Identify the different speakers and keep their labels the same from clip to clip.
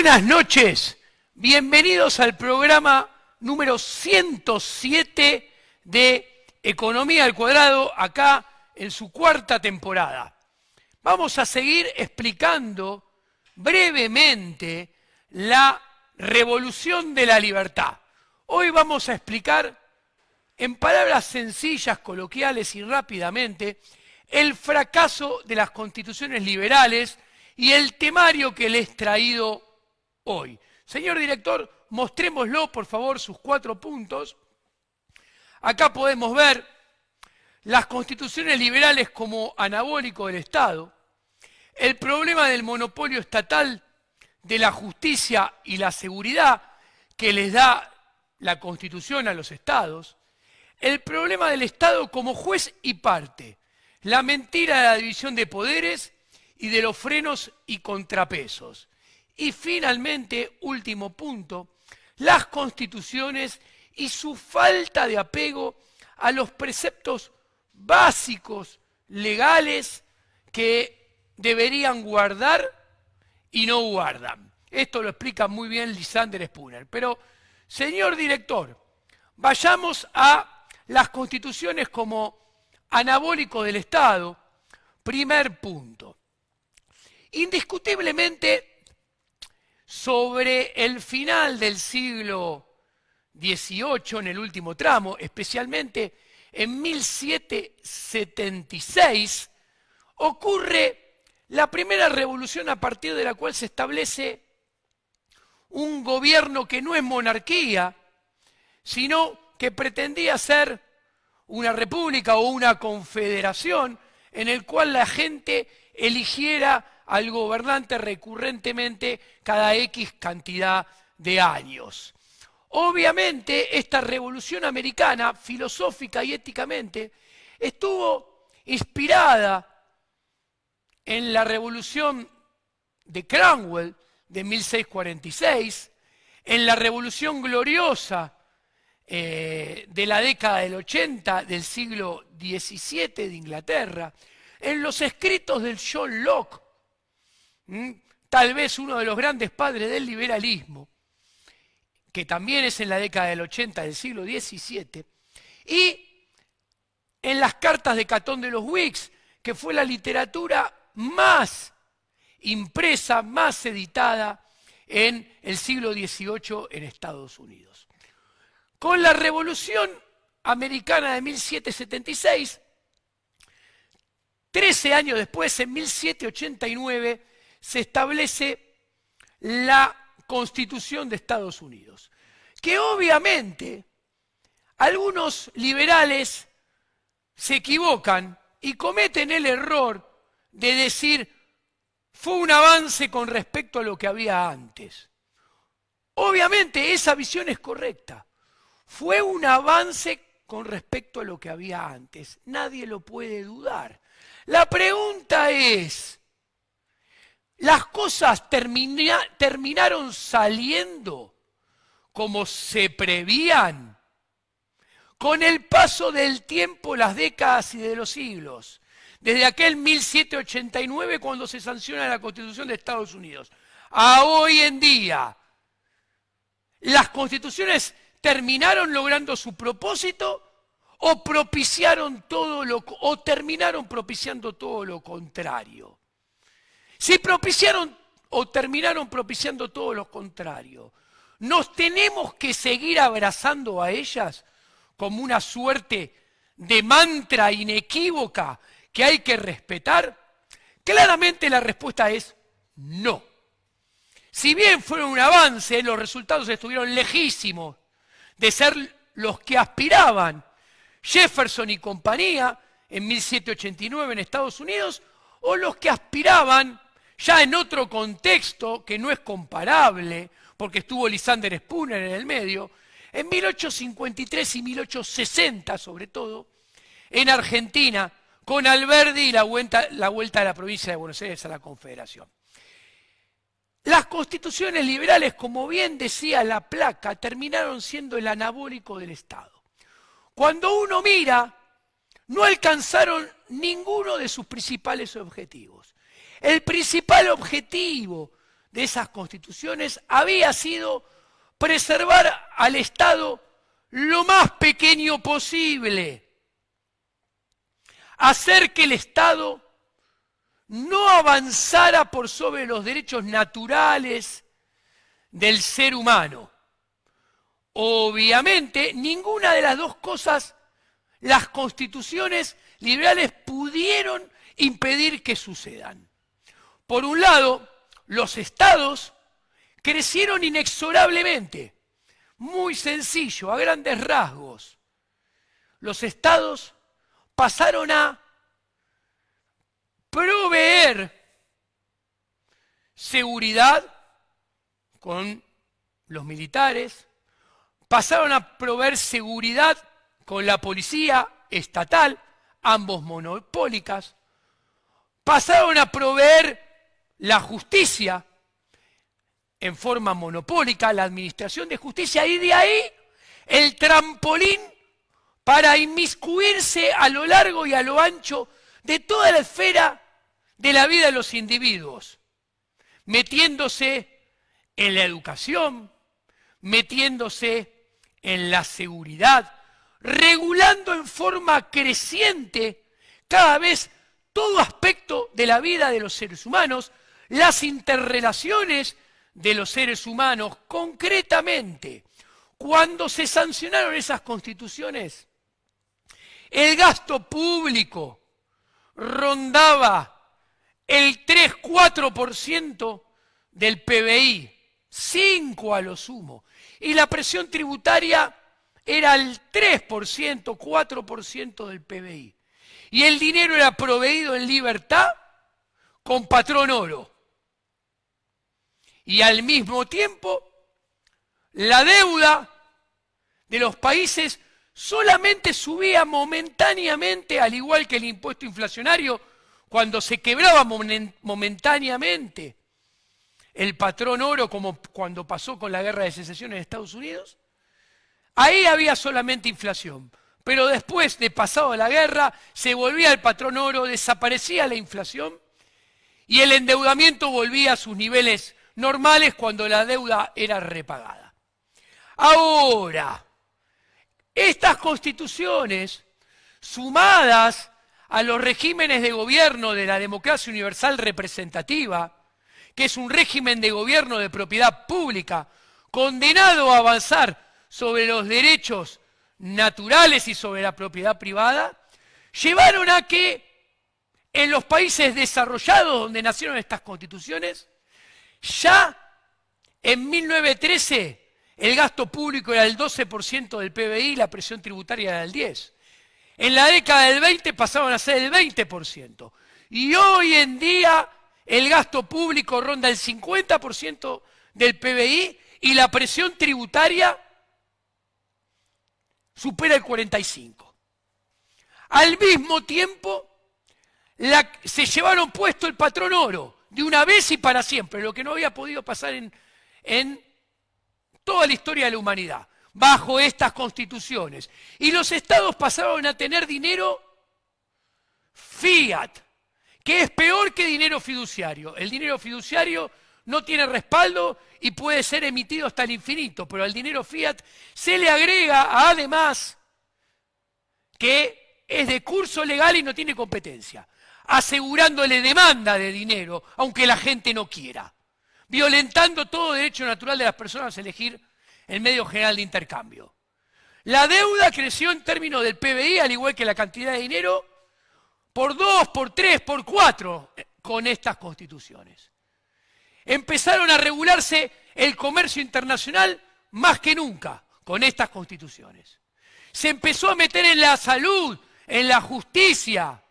Speaker 1: Buenas noches, bienvenidos al programa número 107 de Economía al Cuadrado, acá en su cuarta temporada. Vamos a seguir explicando brevemente la revolución de la libertad. Hoy vamos a explicar en palabras sencillas, coloquiales y rápidamente el fracaso de las constituciones liberales y el temario que les he traído hoy. Señor director, mostrémoslo por favor sus cuatro puntos. Acá podemos ver las constituciones liberales como anabólico del Estado, el problema del monopolio estatal de la justicia y la seguridad que les da la constitución a los estados, el problema del Estado como juez y parte, la mentira de la división de poderes y de los frenos y contrapesos. Y finalmente, último punto, las constituciones y su falta de apego a los preceptos básicos legales que deberían guardar y no guardan. Esto lo explica muy bien Lisander Spooner. Pero, señor director, vayamos a las constituciones como anabólico del Estado. Primer punto. Indiscutiblemente sobre el final del siglo XVIII, en el último tramo, especialmente en 1776, ocurre la primera revolución a partir de la cual se establece un gobierno que no es monarquía, sino que pretendía ser una república o una confederación en el cual la gente eligiera al gobernante recurrentemente cada X cantidad de años. Obviamente, esta revolución americana, filosófica y éticamente, estuvo inspirada en la revolución de Cromwell de 1646, en la revolución gloriosa eh, de la década del 80 del siglo XVII de Inglaterra, en los escritos del John Locke tal vez uno de los grandes padres del liberalismo, que también es en la década del 80 del siglo XVII, y en las cartas de Catón de los Whigs, que fue la literatura más impresa, más editada en el siglo XVIII en Estados Unidos. Con la Revolución Americana de 1776, 13 años después, en 1789, se establece la Constitución de Estados Unidos, que obviamente algunos liberales se equivocan y cometen el error de decir fue un avance con respecto a lo que había antes. Obviamente esa visión es correcta. Fue un avance con respecto a lo que había antes. Nadie lo puede dudar. La pregunta es, las cosas terminaron saliendo como se prevían. Con el paso del tiempo, las décadas y de los siglos, desde aquel 1789 cuando se sanciona la Constitución de Estados Unidos, a hoy en día, las constituciones terminaron logrando su propósito o propiciaron todo o terminaron propiciando todo lo contrario. Si propiciaron o terminaron propiciando todo lo contrario. Nos tenemos que seguir abrazando a ellas como una suerte de mantra inequívoca que hay que respetar. Claramente la respuesta es no. Si bien fueron un avance, los resultados estuvieron lejísimos de ser los que aspiraban Jefferson y compañía en 1789 en Estados Unidos o los que aspiraban ya en otro contexto que no es comparable, porque estuvo Lisander Spooner en el medio, en 1853 y 1860 sobre todo, en Argentina, con Alberdi y la vuelta, la vuelta a la provincia de Buenos Aires a la Confederación. Las constituciones liberales, como bien decía la placa, terminaron siendo el anabólico del Estado. Cuando uno mira no alcanzaron ninguno de sus principales objetivos. El principal objetivo de esas constituciones había sido preservar al Estado lo más pequeño posible, hacer que el Estado no avanzara por sobre los derechos naturales del ser humano. Obviamente, ninguna de las dos cosas las constituciones liberales pudieron impedir que sucedan. Por un lado, los estados crecieron inexorablemente, muy sencillo, a grandes rasgos. Los estados pasaron a proveer seguridad con los militares, pasaron a proveer seguridad con la policía estatal, ambos monopólicas, pasaron a proveer la justicia en forma monopólica, la administración de justicia, y de ahí el trampolín para inmiscuirse a lo largo y a lo ancho de toda la esfera de la vida de los individuos, metiéndose en la educación, metiéndose en la seguridad, regulando en forma creciente cada vez todo aspecto de la vida de los seres humanos, las interrelaciones de los seres humanos. Concretamente, cuando se sancionaron esas constituciones, el gasto público rondaba el 3-4% del PBI, 5 a lo sumo, y la presión tributaria era el 3%, 4% del PBI. Y el dinero era proveído en libertad con patrón oro. Y al mismo tiempo, la deuda de los países solamente subía momentáneamente, al igual que el impuesto inflacionario, cuando se quebraba momentáneamente el patrón oro, como cuando pasó con la guerra de secesión en Estados Unidos, Ahí había solamente inflación. Pero después de pasado la guerra, se volvía el patrón oro, desaparecía la inflación y el endeudamiento volvía a sus niveles normales cuando la deuda era repagada. Ahora, estas constituciones, sumadas a los regímenes de gobierno de la democracia universal representativa, que es un régimen de gobierno de propiedad pública, condenado a avanzar sobre los derechos naturales y sobre la propiedad privada, llevaron a que en los países desarrollados donde nacieron estas constituciones, ya en 1913 el gasto público era el 12% del PBI y la presión tributaria era el 10%. En la década del 20 pasaban a ser el 20%. Y hoy en día el gasto público ronda el 50% del PBI y la presión tributaria supera el 45. Al mismo tiempo, la, se llevaron puesto el patrón oro, de una vez y para siempre, lo que no había podido pasar en, en toda la historia de la humanidad, bajo estas constituciones. Y los estados pasaron a tener dinero fiat, que es peor que dinero fiduciario. El dinero fiduciario no tiene respaldo y puede ser emitido hasta el infinito, pero al dinero fiat se le agrega además que es de curso legal y no tiene competencia, asegurándole demanda de dinero, aunque la gente no quiera, violentando todo derecho natural de las personas a elegir el medio general de intercambio. La deuda creció en términos del PBI, al igual que la cantidad de dinero, por dos, por tres, por cuatro, eh, con estas constituciones empezaron a regularse el comercio internacional más que nunca con estas constituciones. Se empezó a meter en la salud, en la justicia,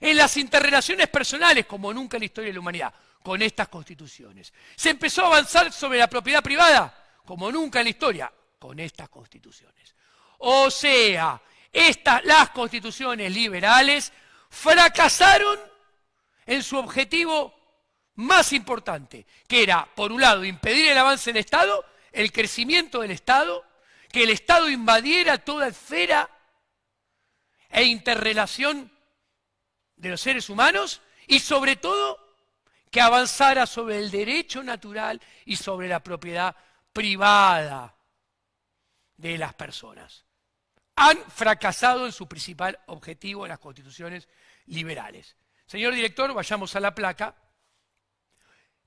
Speaker 1: en las interrelaciones personales, como nunca en la historia de la humanidad, con estas constituciones. Se empezó a avanzar sobre la propiedad privada, como nunca en la historia, con estas constituciones. O sea, estas, las constituciones liberales fracasaron en su objetivo más importante, que era, por un lado, impedir el avance del Estado, el crecimiento del Estado, que el Estado invadiera toda esfera e interrelación de los seres humanos y sobre todo que avanzara sobre el derecho natural y sobre la propiedad privada de las personas. Han fracasado en su principal objetivo en las constituciones liberales. Señor director, vayamos a la placa.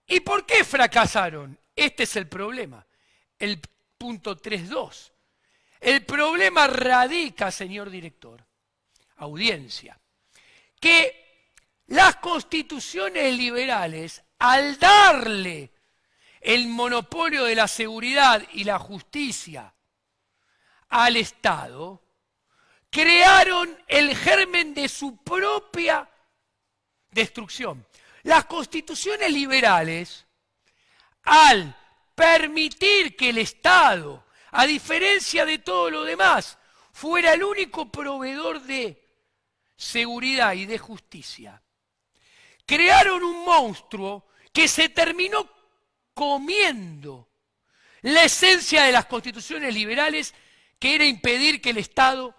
Speaker 1: ¿Y por qué fracasaron? Este es el problema. El punto 3.2. El problema radica, señor director, audiencia, que las constituciones liberales, al darle el monopolio de la seguridad y la justicia al Estado, crearon el germen de su propia destrucción. Las constituciones liberales, al permitir que el Estado, a diferencia de todo lo demás, fuera el único proveedor de seguridad y de justicia, crearon un monstruo que se terminó comiendo la esencia de las constituciones liberales, que era impedir que el Estado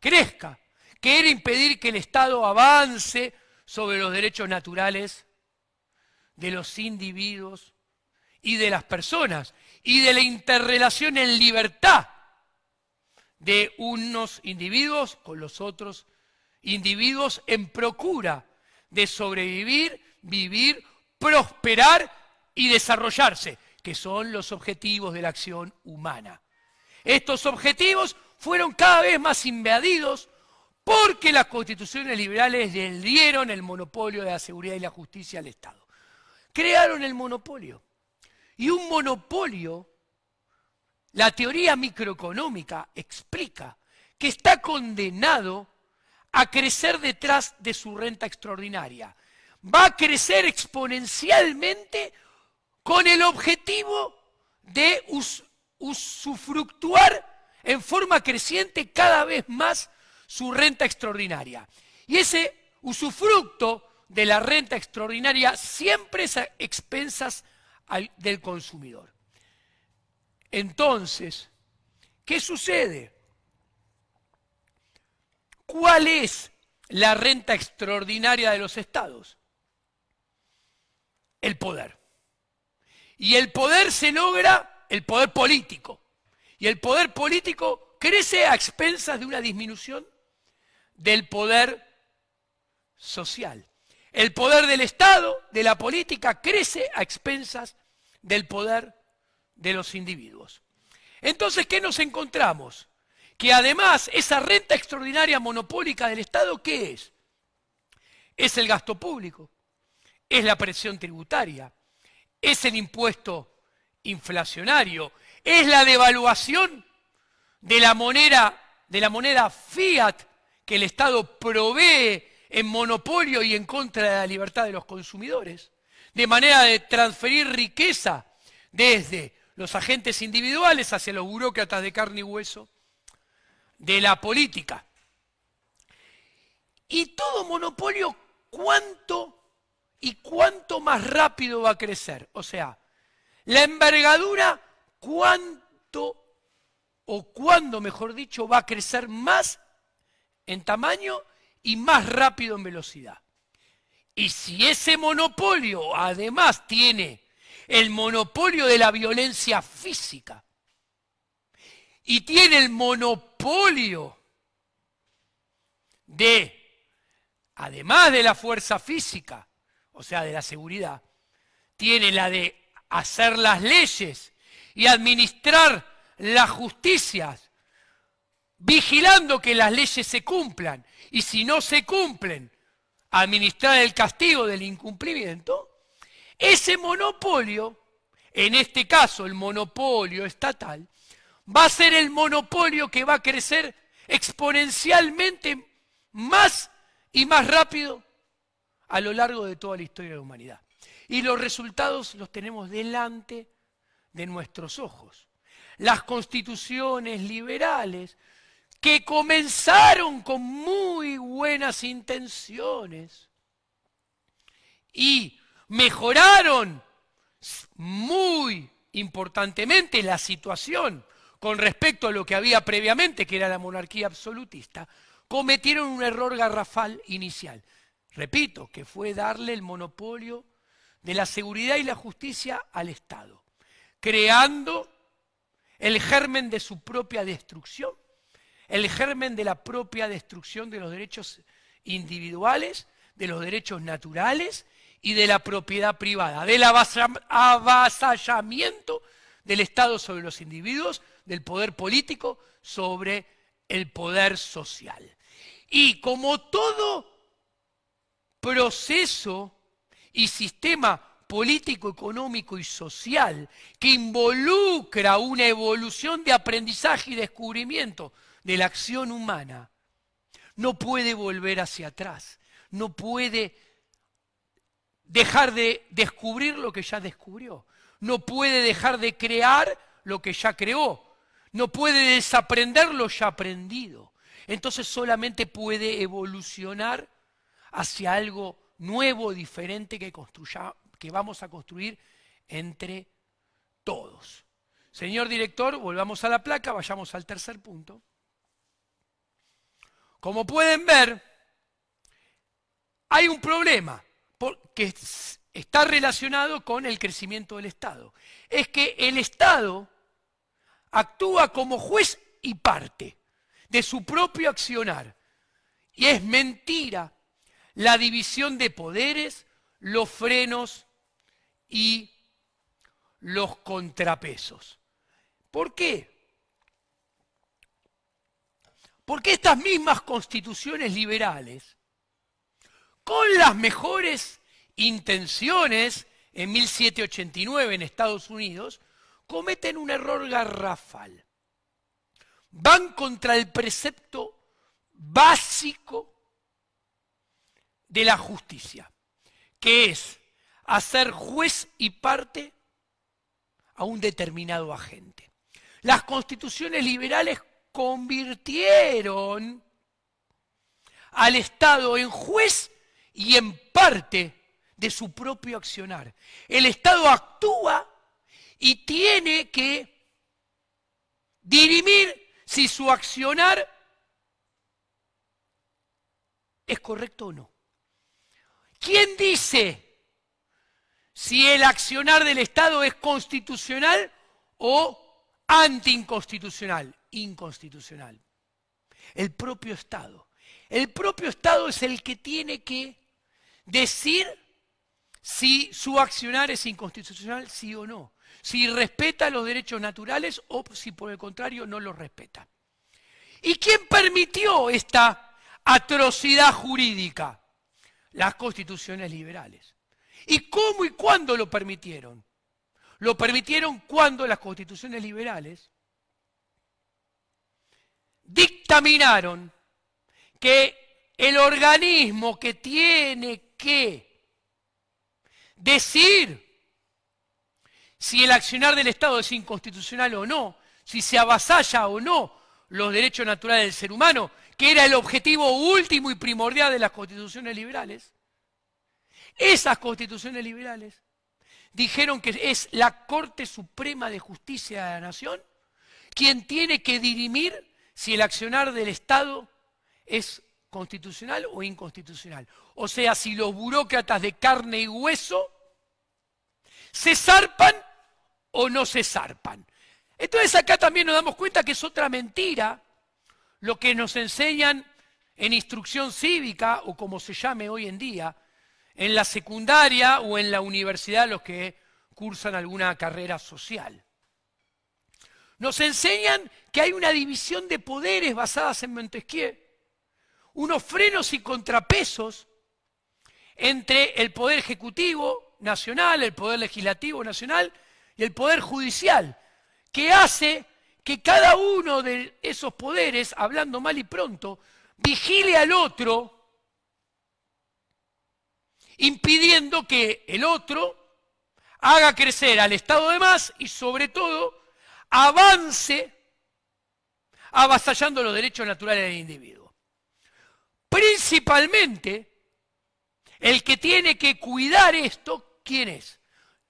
Speaker 1: crezca, que era impedir que el Estado avance sobre los derechos naturales de los individuos y de las personas y de la interrelación en libertad de unos individuos con los otros individuos en procura de sobrevivir, vivir, prosperar y desarrollarse, que son los objetivos de la acción humana. Estos objetivos fueron cada vez más invadidos porque las constituciones liberales le dieron el monopolio de la seguridad y la justicia al Estado crearon el monopolio. Y un monopolio, la teoría microeconómica explica que está condenado a crecer detrás de su renta extraordinaria. Va a crecer exponencialmente con el objetivo de usufructuar en forma creciente cada vez más su renta extraordinaria. Y ese usufructo de la renta extraordinaria siempre es a expensas del consumidor. Entonces, ¿qué sucede? ¿Cuál es la renta extraordinaria de los estados? El poder. Y el poder se logra, el poder político. Y el poder político crece a expensas de una disminución del poder social. El poder del Estado, de la política, crece a expensas del poder de los individuos. Entonces, ¿qué nos encontramos? Que además esa renta extraordinaria monopólica del Estado, ¿qué es? Es el gasto público, es la presión tributaria, es el impuesto inflacionario, es la devaluación de la moneda, de la moneda fiat que el Estado provee en monopolio y en contra de la libertad de los consumidores, de manera de transferir riqueza desde los agentes individuales hacia los burócratas de carne y hueso de la política. Y todo monopolio, ¿cuánto y cuánto más rápido va a crecer? O sea, la envergadura, ¿cuánto o cuándo, mejor dicho, va a crecer más en tamaño y más rápido en velocidad. Y si ese monopolio además tiene el monopolio de la violencia física y tiene el monopolio de, además de la fuerza física, o sea, de la seguridad, tiene la de hacer las leyes y administrar las justicias vigilando que las leyes se cumplan. Y si no se cumplen, administrar el castigo del incumplimiento. Ese monopolio, en este caso el monopolio estatal, va a ser el monopolio que va a crecer exponencialmente más y más rápido a lo largo de toda la historia de la humanidad. Y los resultados los tenemos delante de nuestros ojos. Las constituciones liberales que comenzaron con muy buenas intenciones y mejoraron muy importantemente la situación con respecto a lo que había previamente, que era la monarquía absolutista, cometieron un error garrafal inicial. Repito, que fue darle el monopolio de la seguridad y la justicia al Estado, creando el germen de su propia destrucción el germen de la propia destrucción de los derechos individuales, de los derechos naturales y de la propiedad privada, del avasallamiento del Estado sobre los individuos, del poder político sobre el poder social. Y como todo proceso y sistema político, económico y social que involucra una evolución de aprendizaje y descubrimiento de la acción humana, no puede volver hacia atrás, no puede dejar de descubrir lo que ya descubrió, no puede dejar de crear lo que ya creó, no puede desaprender lo ya aprendido. Entonces solamente puede evolucionar hacia algo nuevo, diferente que, que vamos a construir entre todos. Señor director, volvamos a la placa, vayamos al tercer punto. Como pueden ver, hay un problema que está relacionado con el crecimiento del Estado. Es que el Estado actúa como juez y parte de su propio accionar. Y es mentira la división de poderes, los frenos y los contrapesos. ¿Por qué? Porque estas mismas constituciones liberales, con las mejores intenciones en 1789 en Estados Unidos, cometen un error garrafal. Van contra el precepto básico de la justicia, que es hacer juez y parte a un determinado agente. Las constituciones liberales convirtieron al Estado en juez y en parte de su propio accionar. El Estado actúa y tiene que dirimir si su accionar es correcto o no. ¿Quién dice si el accionar del Estado es constitucional o anticonstitucional? inconstitucional. El propio Estado. El propio Estado es el que tiene que decir si su accionar es inconstitucional, sí o no. Si respeta los derechos naturales o si por el contrario no los respeta. ¿Y quién permitió esta atrocidad jurídica? Las constituciones liberales. ¿Y cómo y cuándo lo permitieron? Lo permitieron cuando las constituciones liberales dictaminaron que el organismo que tiene que decir si el accionar del Estado es inconstitucional o no, si se avasalla o no los derechos naturales del ser humano, que era el objetivo último y primordial de las constituciones liberales, esas constituciones liberales dijeron que es la Corte Suprema de Justicia de la Nación quien tiene que dirimir si el accionar del Estado es constitucional o inconstitucional. O sea, si los burócratas de carne y hueso se zarpan o no se zarpan. Entonces acá también nos damos cuenta que es otra mentira lo que nos enseñan en instrucción cívica o como se llame hoy en día, en la secundaria o en la universidad los que cursan alguna carrera social. Nos enseñan que hay una división de poderes basadas en Montesquieu, unos frenos y contrapesos entre el poder ejecutivo nacional, el poder legislativo nacional y el poder judicial, que hace que cada uno de esos poderes, hablando mal y pronto, vigile al otro, impidiendo que el otro haga crecer al Estado de más y sobre todo avance avasallando los derechos naturales del individuo. Principalmente, el que tiene que cuidar esto, ¿quién es?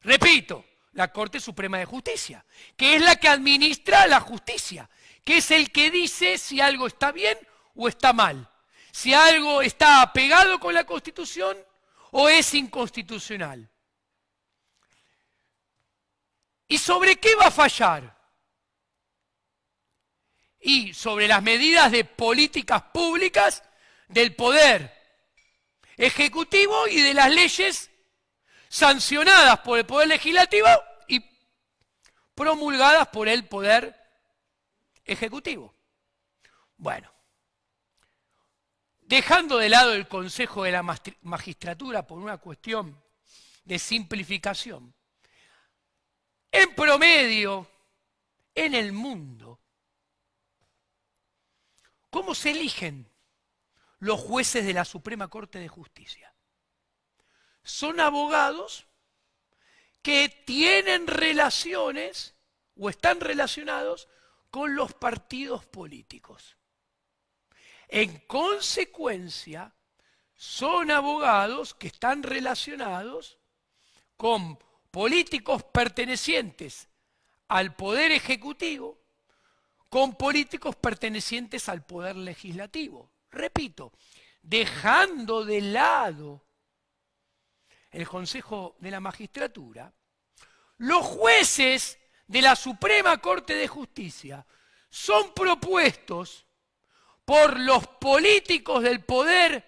Speaker 1: Repito, la Corte Suprema de Justicia, que es la que administra la justicia, que es el que dice si algo está bien o está mal, si algo está apegado con la Constitución o es inconstitucional. ¿Y sobre qué va a fallar? y sobre las medidas de políticas públicas del poder ejecutivo y de las leyes sancionadas por el poder legislativo y promulgadas por el poder ejecutivo. Bueno, dejando de lado el Consejo de la Magistratura por una cuestión de simplificación, en promedio, en el mundo, ¿Cómo se eligen los jueces de la Suprema Corte de Justicia? Son abogados que tienen relaciones o están relacionados con los partidos políticos. En consecuencia, son abogados que están relacionados con políticos pertenecientes al Poder Ejecutivo, con políticos pertenecientes al poder legislativo. Repito, dejando de lado el Consejo de la Magistratura, los jueces de la Suprema Corte de Justicia son propuestos por los políticos del poder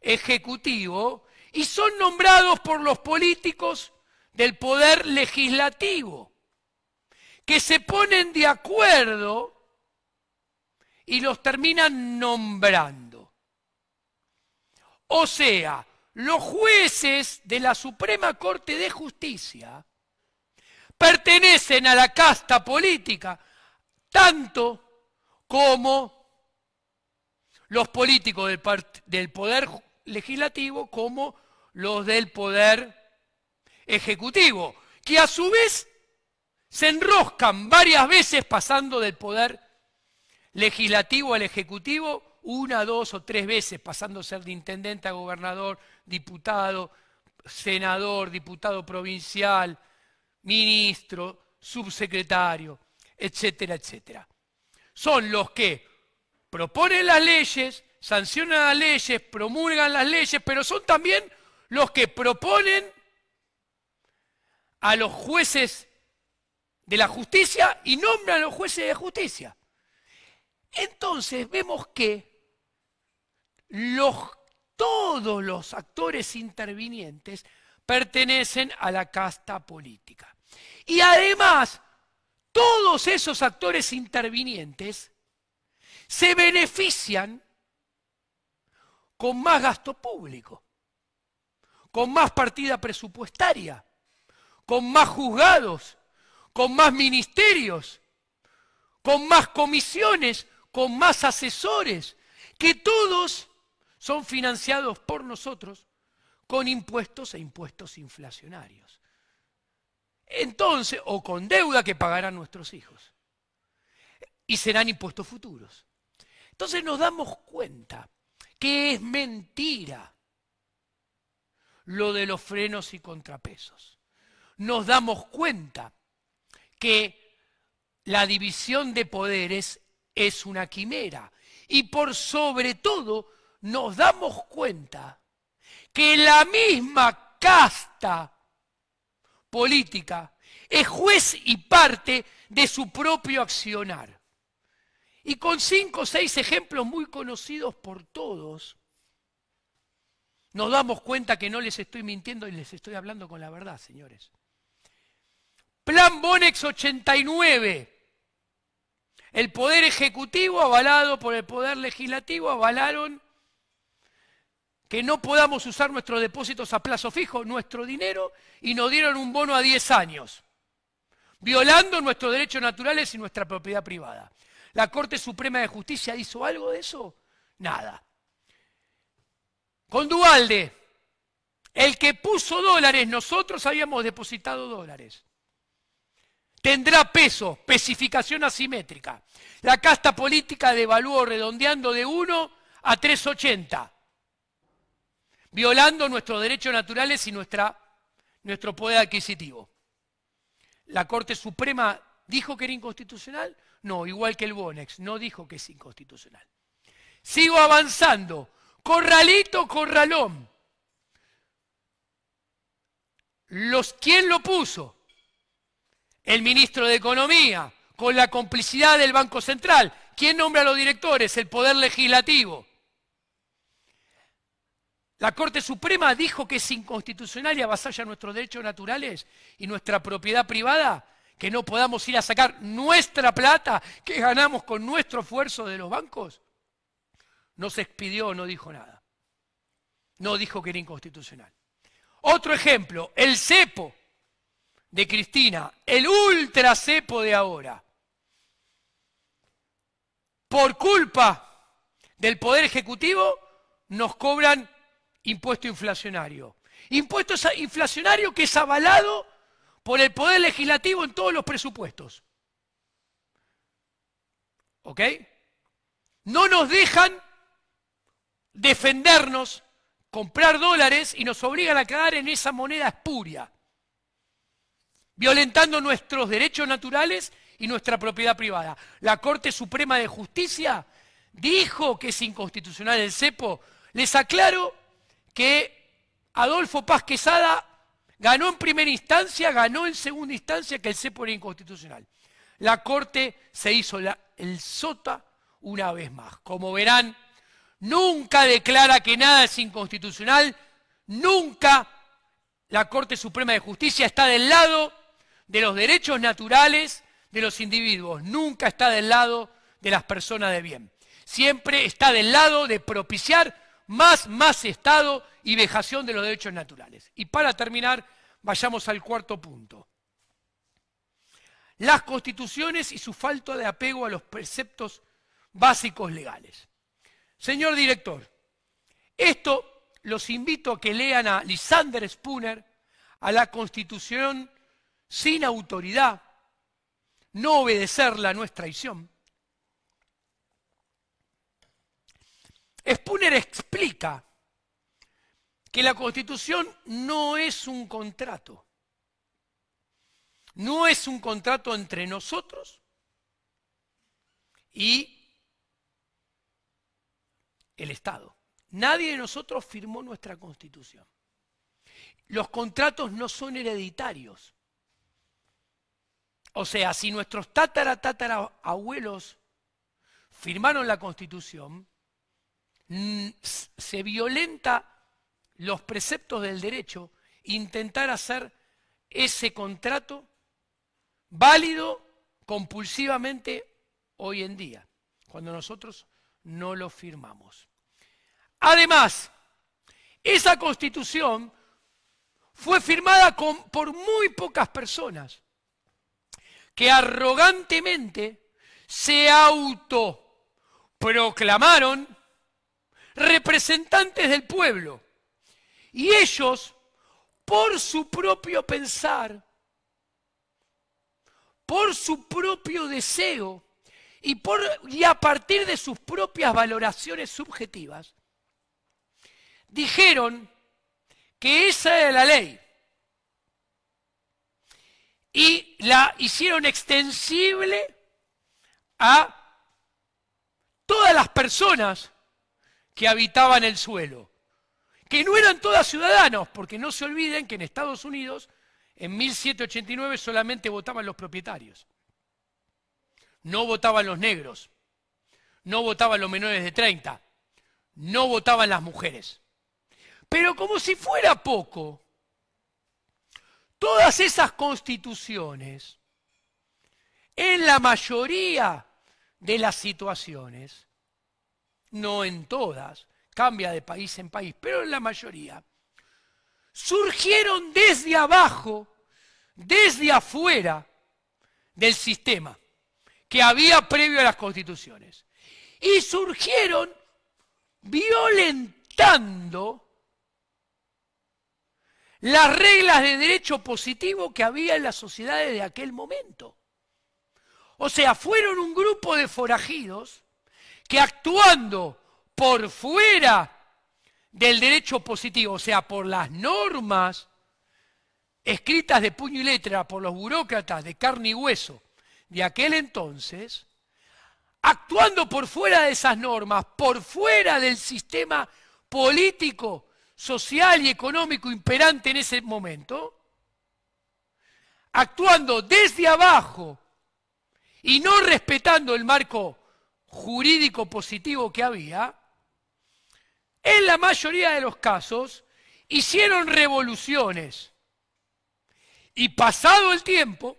Speaker 1: ejecutivo y son nombrados por los políticos del poder legislativo que se ponen de acuerdo y los terminan nombrando. O sea, los jueces de la Suprema Corte de Justicia pertenecen a la casta política tanto como los políticos del, poder legislativo como los del poder ejecutivo, que a su vez se enroscan varias veces pasando del poder legislativo al ejecutivo, una, dos o tres veces, pasando a ser de intendente a gobernador, diputado, senador, diputado provincial, ministro, subsecretario, etcétera, etcétera. Son los que proponen las leyes, sancionan las leyes, promulgan las leyes, pero son también los que proponen a los jueces de la justicia y nombran a los jueces de justicia. Entonces vemos que los, todos los actores intervinientes pertenecen a la casta política. Y además, todos esos actores intervinientes se benefician con más gasto público, con más partida presupuestaria, con más juzgados, con más ministerios, con más comisiones, con más asesores, que todos son financiados por nosotros con impuestos e impuestos inflacionarios. Entonces, o con deuda que pagarán nuestros hijos. Y serán impuestos futuros. Entonces nos damos cuenta que es mentira lo de los frenos y contrapesos. Nos damos cuenta que la división de poderes es una quimera. Y por sobre todo nos damos cuenta que la misma casta política es juez y parte de su propio accionar. Y con cinco o seis ejemplos muy conocidos por todos, nos damos cuenta que no les estoy mintiendo y les estoy hablando con la verdad, señores. Plan Bonex 89. El Poder Ejecutivo, avalado por el Poder Legislativo, avalaron que no podamos usar nuestros depósitos a plazo fijo, nuestro dinero, y nos dieron un bono a 10 años, violando nuestros derechos naturales y nuestra propiedad privada. ¿La Corte Suprema de Justicia hizo algo de eso? Nada. Con Dualde, el que puso dólares, nosotros habíamos depositado dólares tendrá peso, especificación asimétrica. La casta política devaluó redondeando de 1 a 3,80, violando nuestros derechos naturales y nuestra, nuestro poder adquisitivo. La Corte Suprema dijo que era inconstitucional, no, igual que el Bonex, no dijo que es inconstitucional. Sigo avanzando, corralito, corralón. Los, ¿Quién lo puso? el ministro de Economía, con la complicidad del Banco Central. ¿Quién nombra a los directores? El Poder Legislativo. La Corte Suprema dijo que es inconstitucional y avasalla nuestros derechos naturales y nuestra propiedad privada, que no podamos ir a sacar nuestra plata que ganamos con nuestro esfuerzo de los bancos. No se expidió, no dijo nada. No dijo que era inconstitucional. Otro ejemplo, el CEPO de Cristina, el ultra cepo de ahora, por culpa del Poder Ejecutivo, nos cobran impuesto inflacionario. Impuesto inflacionario que es avalado por el Poder Legislativo en todos los presupuestos. ¿Ok? No nos dejan defendernos, comprar dólares y nos obligan a quedar en esa moneda espuria violentando nuestros derechos naturales y nuestra propiedad privada. La Corte Suprema de Justicia dijo que es inconstitucional el cepo. Les aclaro que Adolfo Paz Quesada ganó en primera instancia, ganó en segunda instancia que el cepo era inconstitucional. La Corte se hizo el sota una vez más. Como verán, nunca declara que nada es inconstitucional, nunca la Corte Suprema de Justicia está del lado de los derechos naturales de los individuos, nunca está del lado de las personas de bien. Siempre está del lado de propiciar más, más Estado y vejación de los derechos naturales. Y para terminar, vayamos al cuarto punto. Las constituciones y su falta de apego a los preceptos básicos legales. Señor director, esto los invito a que lean a Lisander Spooner, a la Constitución sin autoridad, no obedecerla no es traición. Spooner explica que la constitución no es un contrato, no es un contrato entre nosotros y el Estado. Nadie de nosotros firmó nuestra constitución. Los contratos no son hereditarios. O sea, si nuestros tátara-tátara abuelos firmaron la Constitución, mm, se violenta los preceptos del derecho intentar hacer ese contrato válido compulsivamente hoy en día, cuando nosotros no lo firmamos. Además, esa constitución fue firmada por muy pocas personas que arrogantemente se auto proclamaron representantes del pueblo. Y ellos, por su propio pensar, por su propio deseo y, por, y a partir de sus propias valoraciones subjetivas, dijeron que esa era la ley y la hicieron extensible a todas las personas que habitaban el suelo, que no eran todas ciudadanos, porque no se olviden que en Estados Unidos en 1789 solamente votaban los propietarios, no votaban los negros, no votaban los menores de 30, no votaban las mujeres. Pero como si fuera poco, Todas esas constituciones, en la mayoría de las situaciones, no en todas, cambia de país en país, pero en la mayoría, surgieron desde abajo, desde afuera del sistema que había previo a las constituciones. Y surgieron violentando las reglas de derecho positivo que había en las sociedades de aquel momento. O sea, fueron un grupo de forajidos que actuando por fuera del derecho positivo, o sea, por las normas escritas de puño y letra por los burócratas de carne y hueso de aquel entonces, actuando por fuera de esas normas, por fuera del sistema político social y económico imperante en ese momento, actuando desde abajo y no respetando el marco jurídico positivo que había, en la mayoría de los casos hicieron revoluciones. Y pasado el tiempo,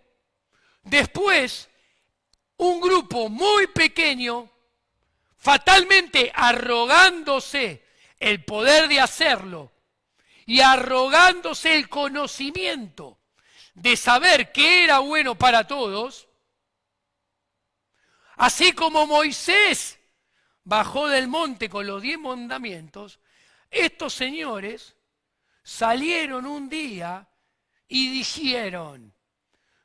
Speaker 1: después un grupo muy pequeño, fatalmente arrogándose el poder de hacerlo y arrogándose el conocimiento de saber que era bueno para todos, así como Moisés bajó del monte con los diez mandamientos, estos señores salieron un día y dijeron,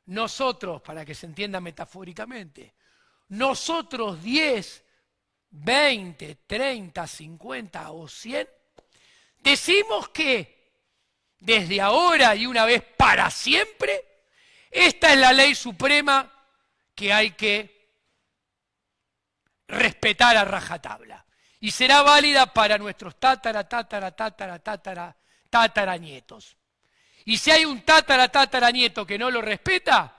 Speaker 1: nosotros, para que se entienda metafóricamente, nosotros diez 20, 30, 50 o 100, decimos que desde ahora y una vez para siempre, esta es la ley suprema que hay que respetar a rajatabla. Y será válida para nuestros tátara, tátara, tátara, tátara, tátara nietos. Y si hay un tátara, tátara nieto que no lo respeta,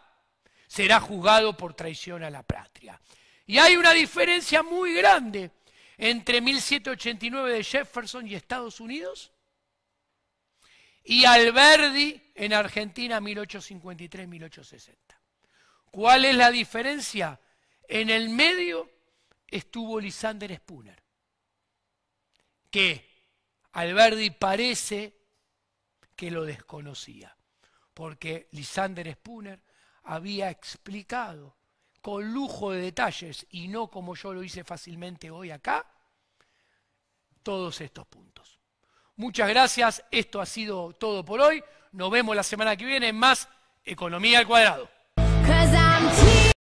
Speaker 1: será juzgado por traición a la patria. Y hay una diferencia muy grande entre 1789 de Jefferson y Estados Unidos y Alberdi en Argentina 1853-1860. ¿Cuál es la diferencia? En el medio estuvo Lisander Spooner, que Alberdi parece que lo desconocía, porque Lisander Spooner había explicado con lujo de detalles y no como yo lo hice fácilmente hoy acá, todos estos puntos. Muchas gracias, esto ha sido todo por hoy. Nos vemos la semana que viene en más Economía al Cuadrado.